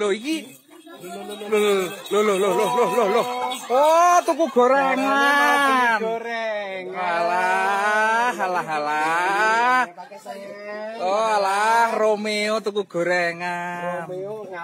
lo iki lo lo lo lo lo lo lo oh, tuku gorengan goreng alah alah alah oh alah romeo tuku gorengan romeo